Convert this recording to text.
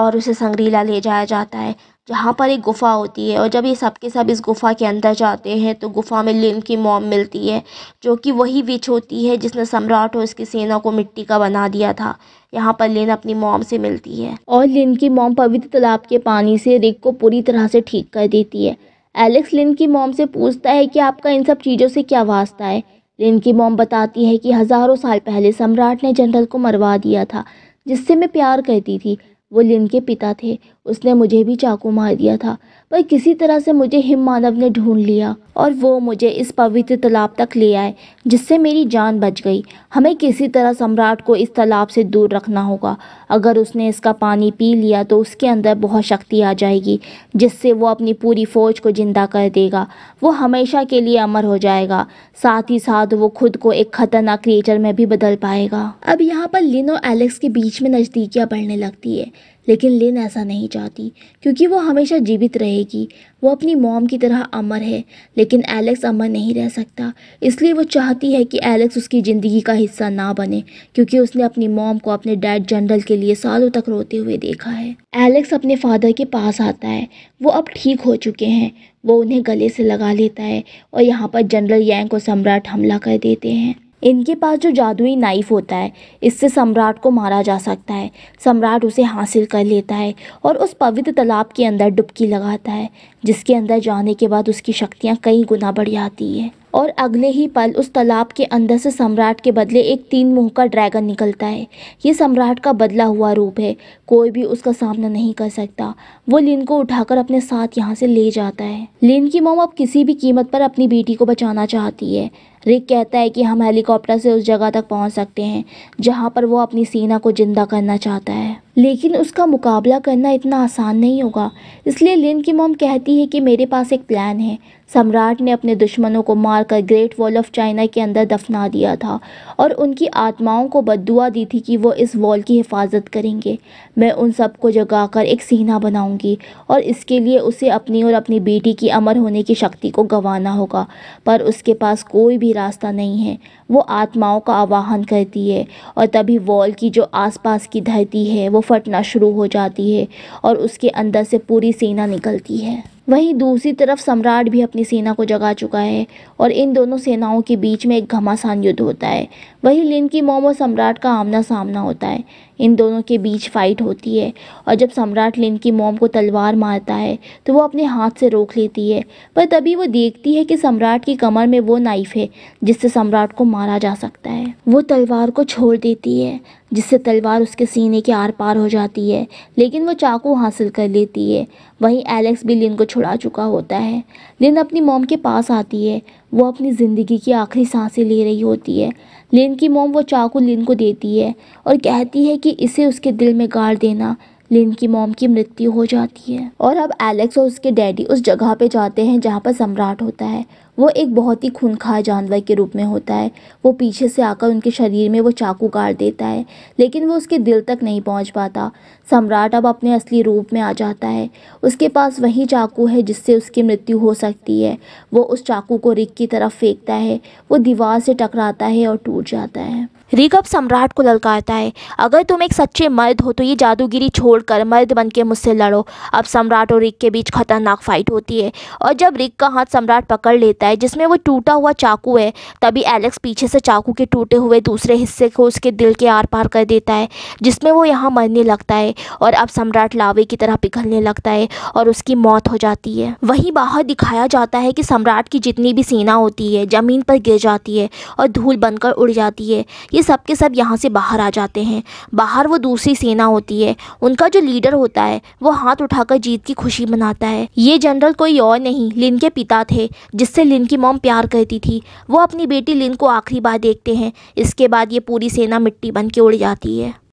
और उसे संग्रीला ले जाया जाता है जहाँ पर एक गुफ़ा होती है और जब ये सब के सब इस गुफ़ा के अंदर जाते हैं तो गुफ़ा में लिम की मोम मिलती है जो कि वही विच होती है जिसने सम्राट और उसकी सेना को मिट्टी का बना दिया था यहाँ पर लिन अपनी मोम से मिलती है और लिन की मोम पवित्र तालाब के पानी से रिक को पूरी तरह से ठीक कर देती है एलेक्स लिन की मोम से पूछता है कि आपका इन सब चीज़ों से क्या वास्ता है लिन की मोम बताती है कि हज़ारों साल पहले सम्राट ने जनरल को मरवा दिया था जिससे मैं प्यार करती थी विलियम के पिता थे उसने मुझे भी चाकू मार दिया था पर किसी तरह से मुझे हिम मानव ने ढूंढ लिया और वो मुझे इस पवित्र तालाब तक ले आए जिससे मेरी जान बच गई हमें किसी तरह सम्राट को इस तालाब से दूर रखना होगा अगर उसने इसका पानी पी लिया तो उसके अंदर बहुत शक्ति आ जाएगी जिससे वो अपनी पूरी फ़ौज को ज़िंदा कर देगा वो हमेशा के लिए अमर हो जाएगा साथ ही साथ वो खुद को एक ख़तरनाक क्रिएचर में भी बदल पाएगा अब यहाँ पर लिन और एलेक्स के बीच में नज़दीकियाँ बढ़ने लगती है लेकिन लिन ऐसा नहीं चाहती क्योंकि वो हमेशा जीवित रहेगी वो अपनी मॉम की तरह अमर है लेकिन एलेक्स अमर नहीं रह सकता इसलिए वो चाहती है कि एलेक्स उसकी ज़िंदगी का हिस्सा ना बने क्योंकि उसने अपनी मॉम को अपने डैड जनरल के लिए सालों तक रोते हुए देखा है एलेक्स अपने फादर के पास आता है वो अब ठीक हो चुके हैं वो उन्हें गले से लगा लेता है और यहाँ पर जनरल यांग को सम्राट हमला कर देते हैं इनके पास जो जादुई नाइफ होता है इससे सम्राट को मारा जा सकता है सम्राट उसे हासिल कर लेता है और उस पवित्र तालाब के अंदर डुबकी लगाता है जिसके अंदर जाने के बाद उसकी शक्तियाँ कई गुना बढ़ जाती है और अगले ही पल उस तालाब के अंदर से सम्राट के बदले एक तीन मुंह का ड्रैगन निकलता है ये सम्राट का बदला हुआ रूप है कोई भी उसका सामना नहीं कर सकता वो लिन को उठाकर अपने साथ यहाँ से ले जाता है लिन की मोम अब किसी भी कीमत पर अपनी बेटी को बचाना चाहती है रिक कहता है कि हम हेलीकॉप्टर से उस जगह तक पहुंच सकते हैं जहां पर वो अपनी सेना को जिंदा करना चाहता है लेकिन उसका मुकाबला करना इतना आसान नहीं होगा इसलिए लिन की मोम कहती है कि मेरे पास एक प्लान है सम्राट ने अपने दुश्मनों को मारकर ग्रेट वॉल ऑफ चाइना के अंदर दफना दिया था और उनकी आत्माओं को बदुआ दी थी कि वो इस वॉल की हिफाजत करेंगे मैं उन सबको जगाकर एक सीना बनाऊंगी और इसके लिए उसे अपनी और अपनी बेटी की अमर होने की शक्ति को गंवाना होगा पर उसके पास कोई भी रास्ता नहीं है वो आत्माओं का आवाहन करती है और तभी वॉल की जो आस की धरती है वो फटना शुरू हो जाती है और उसके अंदर से पूरी सीना निकलती है वहीं दूसरी तरफ सम्राट भी अपनी सेना को जगा चुका है और इन दोनों सेनाओं के बीच में एक घमासान युद्ध होता है वहीं लिन की मोम और सम्राट का आमना सामना होता है इन दोनों के बीच फाइट होती है और जब सम्राट लिन की मोम को तलवार मारता है तो वो अपने हाथ से रोक लेती है पर तभी वो देखती है कि सम्राट की कमर में वो नाइफ है जिससे सम्राट को मारा जा सकता है वो तलवार को छोड़ देती है जिससे तलवार उसके सीने के आर पार हो जाती है लेकिन वो चाकू हासिल कर लेती है वहीं एलेक्स भी लिन को छुड़ा चुका होता है लिन अपनी मोम के पास आती है वो अपनी ज़िंदगी की आखिरी सांसें ले रही होती है लिन की मोम वो चाकू लिन को देती है और कहती है कि इसे उसके दिल में गाड़ देना लिन की मोम की मृत्यु हो जाती है और अब एलेक्स और उसके डैडी उस जगह पे जाते हैं जहाँ पर सम्राट होता है वो एक बहुत ही खूनखार जानवर के रूप में होता है वो पीछे से आकर उनके शरीर में वो चाकू काट देता है लेकिन वो उसके दिल तक नहीं पहुंच पाता सम्राट अब अपने असली रूप में आ जाता है उसके पास वही चाकू है जिससे उसकी मृत्यु हो सकती है वो उस चाकू को रिक की तरफ फेंकता है वो दीवार से टकराता है और टूट जाता है रिगब सम्राट को ललकारता है अगर तुम एक सच्चे मर्द हो तो ये जादूगिरी छोड़कर मर्द बन के मुझसे लड़ो अब सम्राट और रिक के बीच खतरनाक फाइट होती है और जब रिक का हाथ सम्राट पकड़ लेता है जिसमें वो टूटा हुआ चाकू है तभी एलेक्स पीछे से चाकू के टूटे हुए दूसरे हिस्से को उसके दिल के आर पार कर देता है जिसमें वो यहाँ मरने लगता है और अब सम्राट लावे की तरह पिघलने लगता है और उसकी मौत हो जाती है वहीं बाहर दिखाया जाता है कि सम्राट की जितनी भी सेना होती है ज़मीन पर गिर जाती है और धूल बनकर उड़ जाती है ये सब के सब यहाँ से बाहर आ जाते हैं बाहर वो दूसरी सेना होती है उनका जो लीडर होता है वो हाथ उठाकर जीत की खुशी मनाता है ये जनरल कोई और नहीं लिन के पिता थे जिससे लिन की मोम प्यार करती थी वो अपनी बेटी लिन को आखिरी बार देखते हैं इसके बाद ये पूरी सेना मिट्टी बन के उड़ जाती है